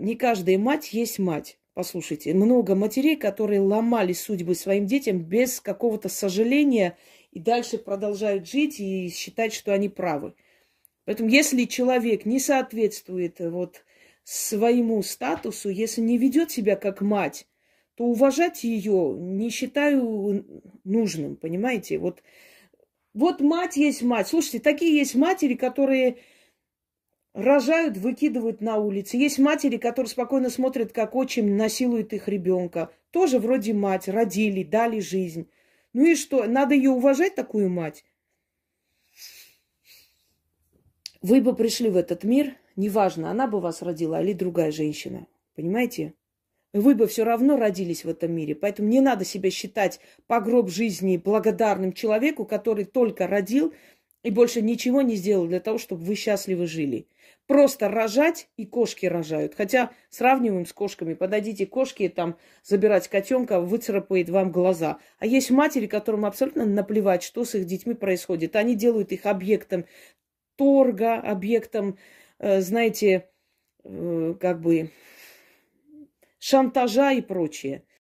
Не каждая мать есть мать. Послушайте, много матерей, которые ломали судьбы своим детям без какого-то сожаления и дальше продолжают жить и считать, что они правы. Поэтому если человек не соответствует э, вот своему статусу, если не ведет себя как мать, то уважать ее не считаю нужным, понимаете? Вот, вот мать есть мать. Слушайте, такие есть матери, которые рожают, выкидывают на улице. Есть матери, которые спокойно смотрят, как отчим насилует их ребенка. Тоже вроде мать, родили, дали жизнь. Ну и что, надо ее уважать, такую мать? Вы бы пришли в этот мир, неважно, она бы вас родила или другая женщина. Понимаете? Вы бы все равно родились в этом мире. Поэтому не надо себя считать погроб жизни благодарным человеку, который только родил, и больше ничего не сделал для того, чтобы вы счастливо жили. Просто рожать и кошки рожают. Хотя сравниваем с кошками. Подойдите кошки там забирать котенка, выцарапает вам глаза. А есть матери, которым абсолютно наплевать, что с их детьми происходит. Они делают их объектом торга, объектом, э, знаете, э, как бы шантажа и прочее.